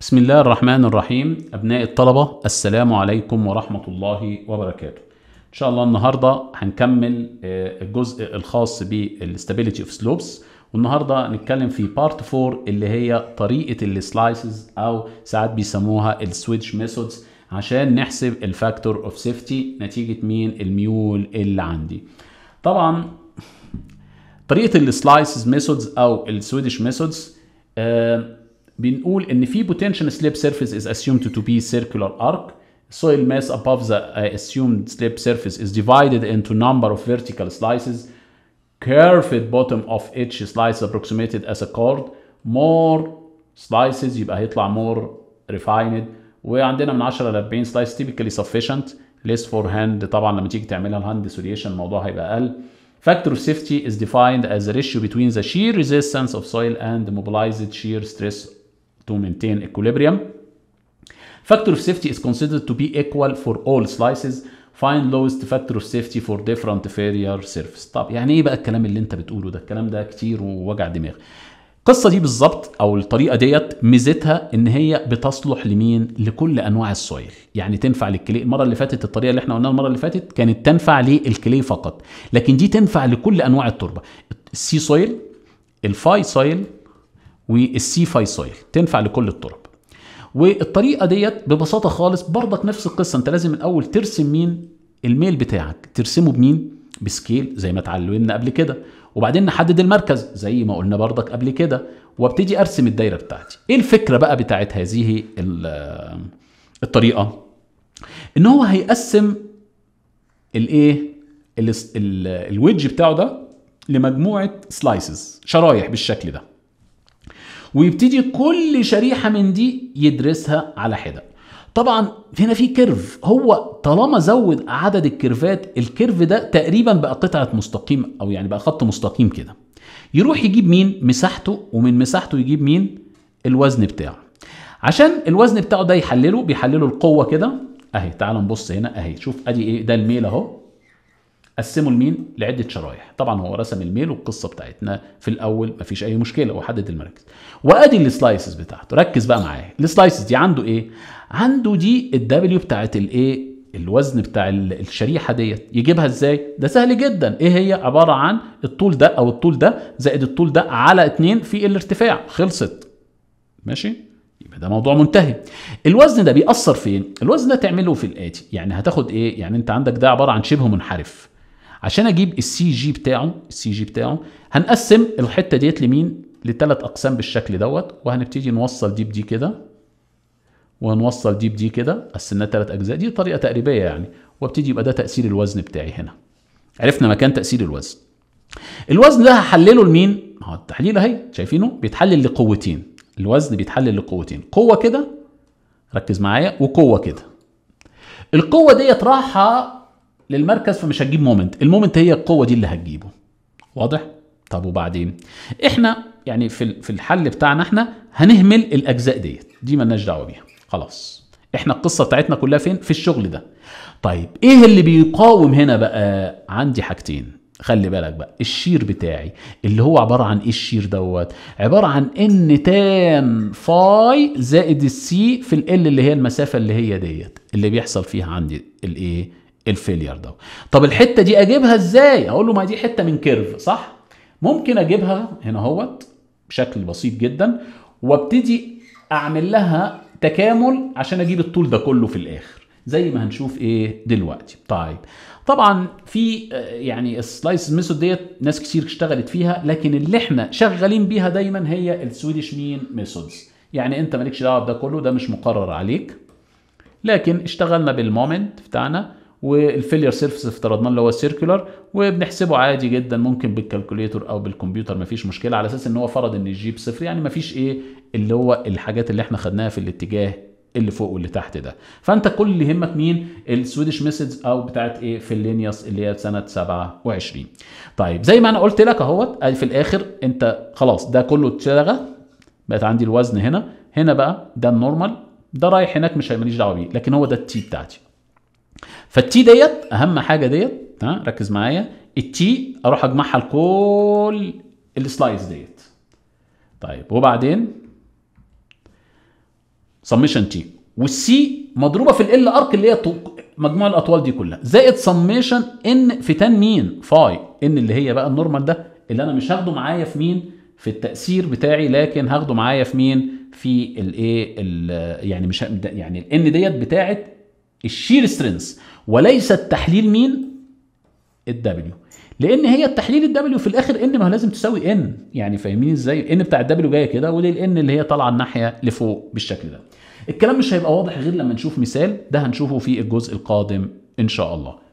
بسم الله الرحمن الرحيم أبناء الطلبة السلام عليكم ورحمة الله وبركاته إن شاء الله النهاردة هنكمل آه، الجزء الخاص بالستابيليتي اوف سلوبس والنهاردة هنتكلم في بارت 4 اللي هي طريقة السلايسز أو ساعات بيسموها السويتش ميثودز عشان نحسب الفاكتور اوف سيفتي نتيجة مين الميول اللي عندي طبعا طريقة السلايسز ميثودز أو السويتش ميثودز آه بنقول ان في potential slip surface is assumed to be circular arc soil mass above the uh, assumed slip surface is divided into number of vertical slices curved bottom of each slice approximated as a chord more slices يبقى هيطلع more refined وعندنا من 10 ل 40 سلايس typically sufficient less for hand طبعا لما تيجي تعملها الهاند سوليشن الموضوع هيبقى اقل Factor of safety is defined as the ratio between the shear resistance of soil and the mobilized shear stress to maintain equilibrium. Factor of safety is considered to be equal for all slices. Find lowest factor of safety for different failure surface. طب يعني ايه بقى الكلام اللي انت بتقوله ده؟ الكلام ده كتير ووجع دماغ. القصه دي بالظبط او الطريقه ديت ميزتها ان هي بتصلح لمين؟ لكل انواع السويل، يعني تنفع للكلي، المره اللي فاتت الطريقه اللي احنا قلناها المره اللي فاتت كانت تنفع للكلي فقط، لكن دي تنفع لكل انواع التربه، السي سويل، الفاي سويل، والسي فاي سويل تنفع لكل التراب والطريقه ديت ببساطه خالص برضك نفس القصه انت لازم الاول ترسم مين الميل بتاعك ترسمه بمين بسكيل زي ما اتعلمنا قبل كده وبعدين نحدد المركز زي ما قلنا برضك قبل كده وابتدي ارسم الدايره بتاعتي ايه الفكره بقى بتاعت هذه الطريقه ان هو هيقسم الايه الويدج بتاعه ده لمجموعه سلايسز شرايح بالشكل ده ويبتدي كل شريحه من دي يدرسها على حده طبعا هنا في كيرف هو طالما زود عدد الكيرفات الكيرف ده تقريبا بقى قطعه مستقيم او يعني بقى خط مستقيم كده يروح يجيب مين مساحته ومن مساحته يجيب مين الوزن بتاعه عشان الوزن بتاعه ده يحلله بيحلله القوه كده اهي تعال نبص هنا اهي شوف ادي ايه ده الميل اهو قسمه لمين لعده شرايح طبعا هو رسم الميل والقصه بتاعتنا في الاول مفيش اي مشكله وحدد المراكز وادي السلايسز بتاعته ركز بقى معايا السلايسز دي عنده ايه عنده دي الدبليو بتاعت الايه الوزن بتاع الشريحه ديت يجيبها ازاي ده سهل جدا ايه هي عباره عن الطول ده او الطول ده زائد الطول ده على 2 في الارتفاع خلصت ماشي يبقى ده موضوع منتهي الوزن ده بيأثر فين الوزن ده تعمله في الآتي يعني هتاخد ايه يعني انت عندك ده عبارة عن شبه منحرف عشان اجيب السي جي بتاعه السي جي بتاعه هنقسم الحته ديت لمين لثلاث اقسام بالشكل دوت وهنبتدي نوصل دي بدي كده ونوصل دي بدي كده قسمناه ثلاث اجزاء دي طريقه تقريبيه يعني وابتدي يبقى ده تاثير الوزن بتاعي هنا عرفنا مكان تاثير الوزن الوزن ده هحلله لمين اهو التحليل اهي شايفينه بيتحلل لقوتين الوزن بيتحلل لقوتين قوه كده ركز معايا وقوه كده القوه ديت راحه للمركز فمش هتجيب مومنت المومنت هي القوه دي اللي هتجيبه واضح طب وبعدين احنا يعني في في الحل بتاعنا احنا هنهمل الاجزاء ديت دي مالناش دعوه بيها خلاص احنا القصه بتاعتنا كلها فين في الشغل ده طيب ايه اللي بيقاوم هنا بقى عندي حاجتين خلي بالك بقى الشير بتاعي اللي هو عبارة عن ايه الشير دوت عبارة عن ان تان فاي زائد السي في ال اللي هي المسافة اللي هي ديت اللي بيحصل فيها عندي الايه الفيلير ده طب الحته دي اجيبها ازاي اقول له ما دي حته من كيرف صح ممكن اجيبها هنا اهوت بشكل بسيط جدا وابتدي اعمل لها تكامل عشان اجيب الطول ده كله في الاخر زي ما هنشوف ايه دلوقتي طيب طبعا في يعني السلايس ميثود ديت ناس كتير اشتغلت فيها لكن اللي احنا شغالين بيها دايما هي السويدش مين ميثودز يعني انت مالكش دعوه بده كله ده مش مقرر عليك لكن اشتغلنا بالمومنت بتاعنا والفيلير سيرفس افترضنا اللي هو السيركولار وبنحسبه عادي جدا ممكن بالكالكوليتور او بالكمبيوتر مفيش مشكله على اساس ان هو فرض ان الجي بصفر يعني مفيش ايه اللي هو الحاجات اللي احنا خدناها في الاتجاه اللي فوق واللي تحت ده فانت كل اللي يهمك مين السويدش ميسج او بتاعت ايه اللينياس اللي هي سنه 27 طيب زي ما انا قلت لك اهوت في الاخر انت خلاص ده كله اتلغى بقت عندي الوزن هنا هنا بقى ده النورمال ده رايح هناك مش ماليش دعوه بيه لكن هو ده التي بتاعتي فالتي ديت اهم حاجه ديت ها ركز معايا التي اروح اجمعها لكل السلايس ديت طيب وبعدين سميشن تي والسي مضروبه في ال ارك اللي هي مجموع الاطوال دي كلها زائد سميشن ان في تان مين فاي ان اللي هي بقى النورمال ده اللي انا مش هاخده معايا في مين في التاثير بتاعي لكن هاخده معايا في مين في الايه يعني مش يعني الان ديت بتاعت الشير سترينث وليس التحليل مين الدبليو لان هي التحليل الدبليو في الاخر ان ما هو لازم تساوي ان يعني فاهمين ازاي ان بتاع الدبليو جايه كده الان اللي هي طالعه الناحيه لفوق بالشكل ده الكلام مش هيبقى واضح غير لما نشوف مثال ده هنشوفه في الجزء القادم ان شاء الله